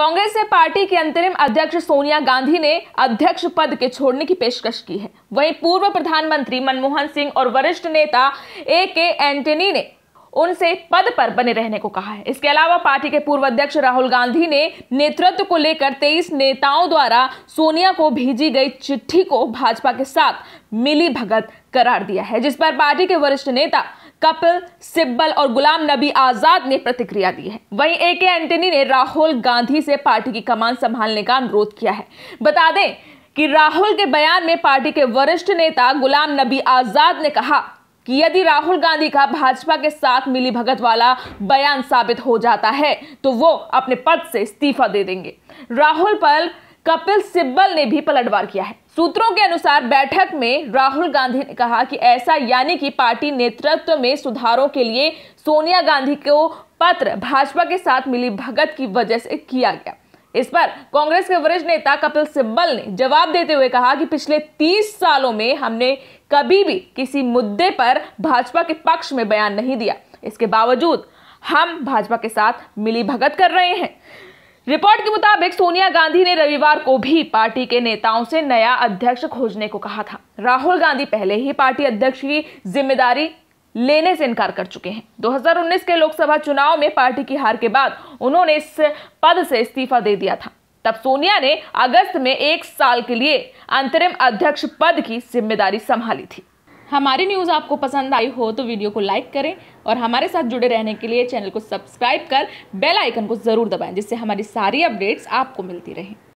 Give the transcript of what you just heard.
कांग्रेस ने पार्टी के अंतरिम अध्यक्ष सोनिया गांधी ने अध्यक्ष पद के छोड़ने की पेशकश की है वहीं पूर्व प्रधानमंत्री मनमोहन सिंह और वरिष्ठ नेता ए के एंटनी ने उनसे पद पर बने रहने को कहा है इसके अलावा पार्टी के पूर्व अध्यक्ष राहुल गांधी ने नेतृत्व को लेकर तेईस नेताओं द्वारा सोनिया को भेजी गई चिट्ठी को भाजपा के साथ मिली भगत करार दिया है जिस पर पार्टी के वरिष्ठ नेता कपिल सिब्बल और गुलाम नबी आजाद ने प्रतिक्रिया दी है वहीं ए के एंटनी ने राहुल गांधी से पार्टी की कमान संभालने का अनुरोध किया है बता दें कि राहुल के बयान में पार्टी के वरिष्ठ नेता गुलाम नबी आजाद ने कहा कि यदि राहुल गांधी का भाजपा के साथ मिली भगत वाला बयान साबित हो जाता है तो वो अपने पद से इस्तीफा दे देंगे राहुल पर कपिल सिब्बल ने भी पलटवार किया है सूत्रों के अनुसार बैठक में राहुल गांधी ने कहा कि ऐसा यानी कि पार्टी नेतृत्व में सुधारों के लिए सोनिया गांधी को पत्र भाजपा के साथ मिली भगत की वजह से किया गया इस पर कांग्रेस के वरिष्ठ नेता कपिल सिब्बल ने जवाब देते हुए कहा कि पिछले 30 सालों में हमने कभी भी किसी मुद्दे पर भाजपा के पक्ष में बयान नहीं दिया इसके बावजूद हम भाजपा के साथ मिली भगत कर रहे हैं रिपोर्ट के मुताबिक सोनिया गांधी ने रविवार को भी पार्टी के नेताओं से नया अध्यक्ष खोजने को कहा था राहुल गांधी पहले ही पार्टी अध्यक्ष की जिम्मेदारी लेने से इनकार कर चुके हैं 2019 के लोकसभा चुनाव में पार्टी की हार के बाद उन्होंने इस पद से इस्तीफा दे दिया था तब सोनिया ने अगस्त में एक साल के लिए अंतरिम अध्यक्ष पद की जिम्मेदारी संभाली थी हमारी न्यूज़ आपको पसंद आई हो तो वीडियो को लाइक करें और हमारे साथ जुड़े रहने के लिए चैनल को सब्सक्राइब कर बेल आइकन को ज़रूर दबाएं जिससे हमारी सारी अपडेट्स आपको मिलती रहें